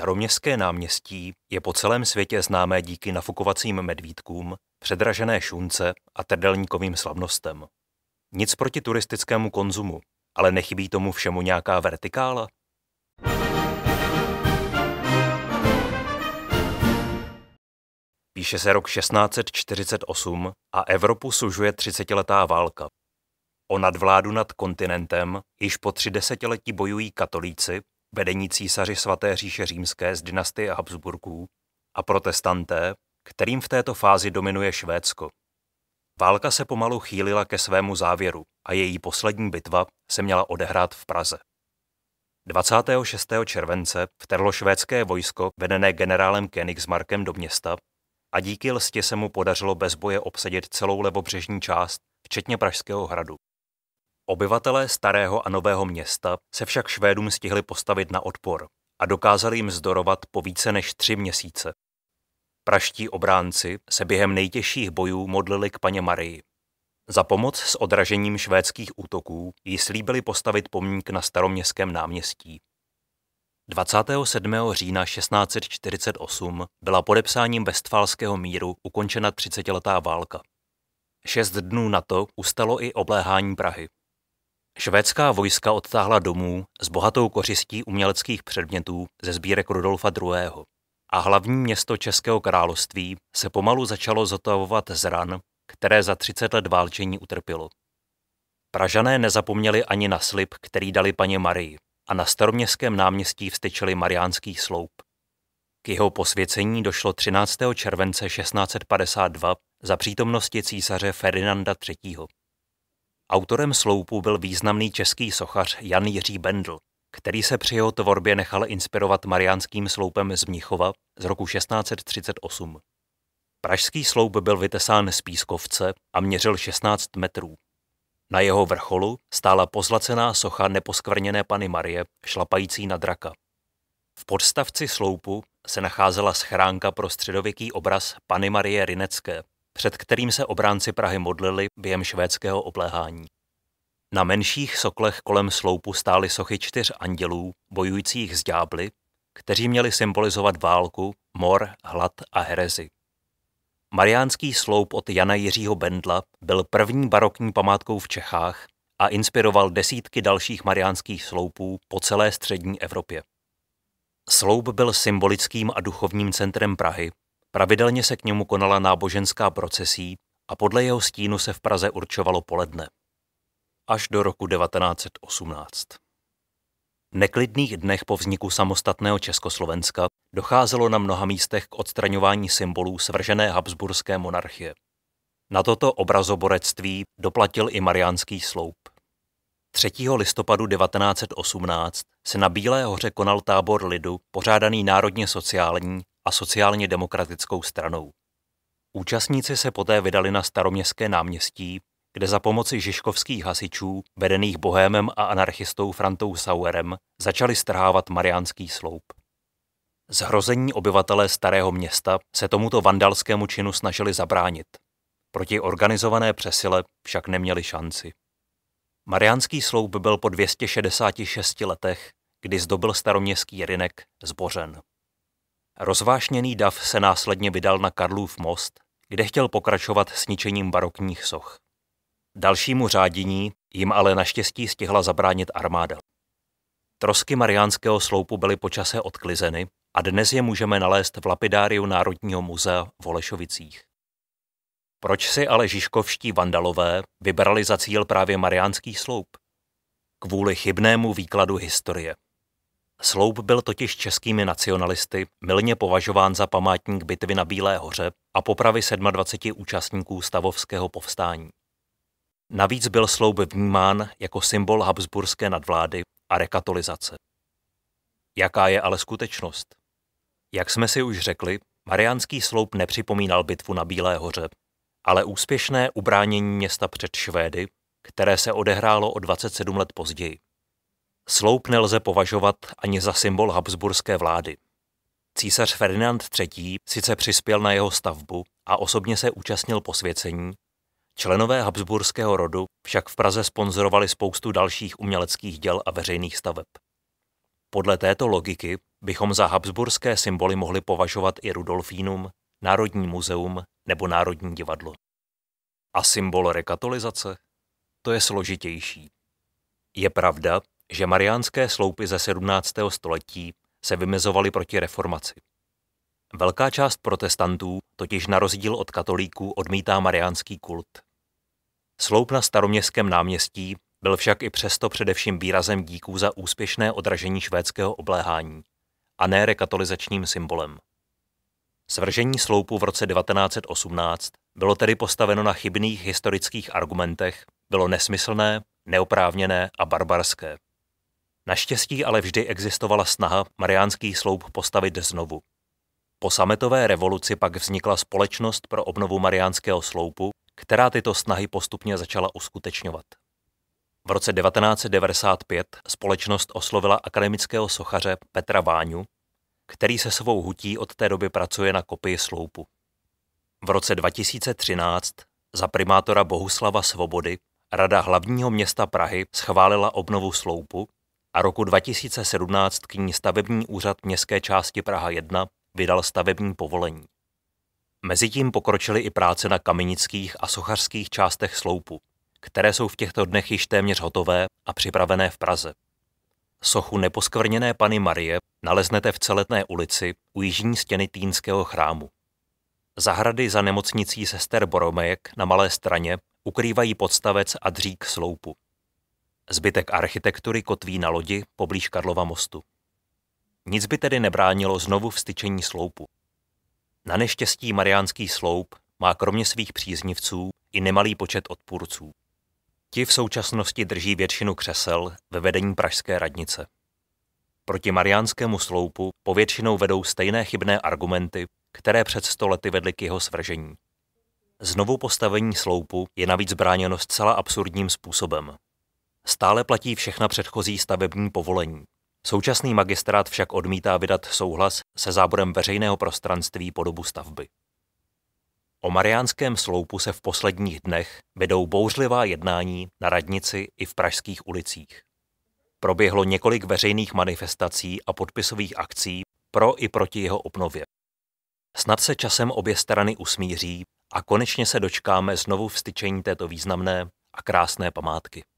Staroměstské náměstí je po celém světě známé díky nafukovacím medvídkům, předražené šunce a trdelníkovým slavnostem. Nic proti turistickému konzumu, ale nechybí tomu všemu nějaká vertikála? Píše se rok 1648 a Evropu sužuje letá válka. O nadvládu nad kontinentem již po tři desetiletí bojují katolíci vedení císaři svaté říše římské z dynastie Habsburků a protestanté, kterým v této fázi dominuje Švédsko. Válka se pomalu chýlila ke svému závěru a její poslední bitva se měla odehrát v Praze. 26. července vtrhlo švédské vojsko vedené generálem Königsmarkem do města a díky lstě se mu podařilo bez boje obsadit celou levobřežní část, včetně Pražského hradu. Obyvatelé starého a nového města se však Švédům stihli postavit na odpor a dokázali jim zdorovat po více než tři měsíce. Praští obránci se během nejtěžších bojů modlili k paně Marii. Za pomoc s odražením švédských útoků jí slíbili postavit pomník na staroměstském náměstí. 27. října 1648 byla podepsáním Vestfálského míru ukončena 30-letá válka. Šest dnů na to ustalo i obléhání Prahy. Švédská vojska odtáhla domů s bohatou kořistí uměleckých předmětů ze sbírek Rudolfa II. A hlavní město Českého království se pomalu začalo zotavovat z ran, které za 30 let válčení utrpělo. Pražané nezapomněli ani na slib, který dali paně Marii a na staroměstském náměstí vstyčili Mariánský sloup. K jeho posvěcení došlo 13. července 1652 za přítomnosti císaře Ferdinanda III. Autorem sloupu byl významný český sochař Jan Jiří Bendl, který se při jeho tvorbě nechal inspirovat mariánským sloupem z Mnichova z roku 1638. Pražský sloup byl vytesán z pískovce a měřil 16 metrů. Na jeho vrcholu stála pozlacená socha neposkvrněné Pany Marie, šlapající na draka. V podstavci sloupu se nacházela schránka pro středověký obraz Pany Marie Rinecké, před kterým se obránci Prahy modlili během švédského obléhání. Na menších soklech kolem sloupu stály sochy čtyř andělů, bojujících s ďábly, kteří měli symbolizovat válku, mor, hlad a herezi. Mariánský sloup od Jana Jiřího Bendla byl první barokní památkou v Čechách a inspiroval desítky dalších mariánských sloupů po celé střední Evropě. Sloup byl symbolickým a duchovním centrem Prahy Pravidelně se k němu konala náboženská procesí a podle jeho stínu se v Praze určovalo poledne. Až do roku 1918. V neklidných dnech po vzniku samostatného Československa docházelo na mnoha místech k odstraňování symbolů svržené Habsburské monarchie. Na toto obrazoborectví doplatil i Mariánský sloup. 3. listopadu 1918 se na Bílé hoře konal tábor lidu, pořádaný národně sociální a sociálně demokratickou stranou. Účastníci se poté vydali na staroměstské náměstí, kde za pomoci žižkovských hasičů, vedených bohémem a anarchistou Frantou Sauerem, začali strhávat Mariánský sloup. Zhrození obyvatelé starého města se tomuto vandalskému činu snažili zabránit. Proti organizované přesile však neměli šanci. Mariánský sloup byl po 266 letech, kdy zdobil staroměstský rynek, zbořen. Rozvášněný dav se následně vydal na Karlův most, kde chtěl pokračovat s ničením barokních soch. Dalšímu řádění jim ale naštěstí stihla zabránit armáda. Trosky Mariánského sloupu byly počase odklizeny a dnes je můžeme nalézt v lapidáriu Národního muzea v Olešovicích. Proč si ale žižkovští vandalové vybrali za cíl právě Mariánský sloup? Kvůli chybnému výkladu historie. Sloup byl totiž českými nacionalisty milně považován za památník bitvy na Bílé hoře a popravy 27 účastníků stavovského povstání. Navíc byl sloup vnímán jako symbol habsburské nadvlády a rekatolizace. Jaká je ale skutečnost? Jak jsme si už řekli, Mariánský sloup nepřipomínal bitvu na Bílé hoře, ale úspěšné ubránění města před Švédy, které se odehrálo o 27 let později. Sloup nelze považovat ani za symbol habsburské vlády. Císař Ferdinand III. sice přispěl na jeho stavbu a osobně se účastnil posvěcení, členové habsburského rodu však v Praze sponzorovali spoustu dalších uměleckých děl a veřejných staveb. Podle této logiky bychom za habsburské symboly mohli považovat i Rudolfínum, Národní muzeum nebo Národní divadlo. A symbol rekatolizace? To je složitější. Je pravda, že mariánské sloupy ze 17. století se vymezovaly proti reformaci. Velká část protestantů totiž na rozdíl od katolíků odmítá mariánský kult. Sloup na staroměstském náměstí byl však i přesto především výrazem díků za úspěšné odražení švédského obléhání a ne rekatolizačním symbolem. Svržení sloupu v roce 1918 bylo tedy postaveno na chybných historických argumentech, bylo nesmyslné, neoprávněné a barbarské. Naštěstí ale vždy existovala snaha Mariánský sloup postavit znovu. Po sametové revoluci pak vznikla Společnost pro obnovu Mariánského sloupu, která tyto snahy postupně začala uskutečňovat. V roce 1995 společnost oslovila akademického sochaře Petra Váňu, který se svou hutí od té doby pracuje na kopii sloupu. V roce 2013 za primátora Bohuslava Svobody Rada hlavního města Prahy schválila obnovu sloupu, a roku 2017 k ní stavební úřad městské části Praha 1 vydal stavební povolení. Mezitím pokročily i práce na kamenických a sochařských částech sloupu, které jsou v těchto dnech již téměř hotové a připravené v Praze. Sochu neposkvrněné Pany Marie naleznete v celetné ulici u jižní stěny Týnského chrámu. Zahrady za nemocnicí sester Boromejek na Malé straně ukrývají podstavec a dřík sloupu. Zbytek architektury kotví na lodi poblíž Karlova mostu. Nic by tedy nebránilo znovu vstyčení sloupu. Na neštěstí Mariánský sloup má kromě svých příznivců i nemalý počet odpůrců. Ti v současnosti drží většinu křesel ve vedení Pražské radnice. Proti Mariánskému sloupu povětšinou vedou stejné chybné argumenty, které před stolety vedly k jeho svržení. Znovu postavení sloupu je navíc bráněno zcela absurdním způsobem. Stále platí všechna předchozí stavební povolení. Současný magistrát však odmítá vydat souhlas se záborem veřejného prostranství po dobu stavby. O Mariánském sloupu se v posledních dnech vedou bouřlivá jednání na radnici i v pražských ulicích. Proběhlo několik veřejných manifestací a podpisových akcí pro i proti jeho obnově. Snad se časem obě strany usmíří a konečně se dočkáme znovu vstyčení této významné a krásné památky.